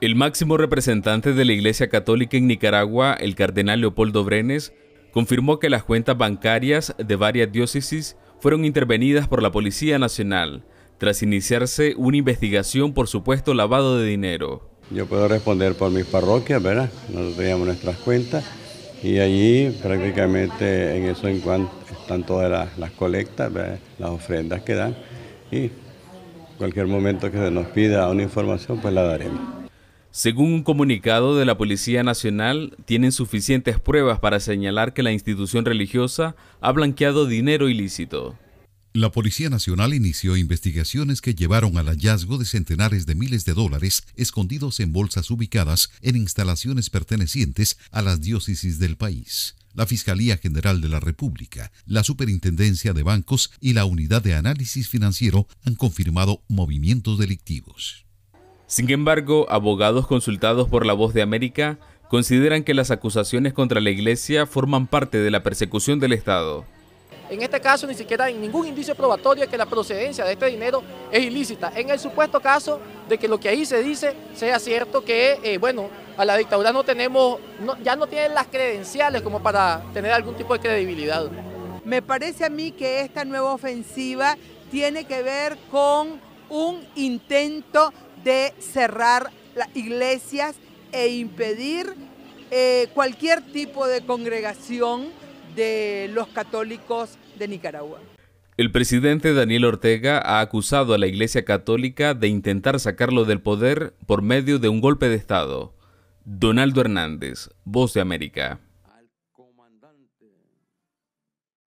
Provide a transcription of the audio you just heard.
El máximo representante de la Iglesia Católica en Nicaragua, el cardenal Leopoldo Brenes, confirmó que las cuentas bancarias de varias diócesis fueron intervenidas por la Policía Nacional, tras iniciarse una investigación por supuesto lavado de dinero. Yo puedo responder por mis parroquias, ¿verdad? Nosotros teníamos nuestras cuentas y allí prácticamente en eso en cuanto están todas las, colectas, las ofrendas que dan y cualquier momento que se nos pida una información pues la daremos. Según un comunicado de la Policía Nacional, tienen suficientes pruebas para señalar que la institución religiosa ha blanqueado dinero ilícito. La Policía Nacional inició investigaciones que llevaron al hallazgo de centenares de miles de dólares escondidos en bolsas ubicadas en instalaciones pertenecientes a las diócesis del país la Fiscalía General de la República, la Superintendencia de Bancos y la Unidad de Análisis Financiero han confirmado movimientos delictivos. Sin embargo, abogados consultados por La Voz de América consideran que las acusaciones contra la Iglesia forman parte de la persecución del Estado. En este caso ni siquiera hay ningún indicio probatorio de que la procedencia de este dinero es ilícita. En el supuesto caso de que lo que ahí se dice sea cierto que, eh, bueno, a la dictadura no tenemos, ya no tienen las credenciales como para tener algún tipo de credibilidad. Me parece a mí que esta nueva ofensiva tiene que ver con un intento de cerrar las iglesias e impedir eh, cualquier tipo de congregación de los católicos de Nicaragua. El presidente Daniel Ortega ha acusado a la Iglesia Católica de intentar sacarlo del poder por medio de un golpe de Estado. Donaldo Hernández, Voz de América.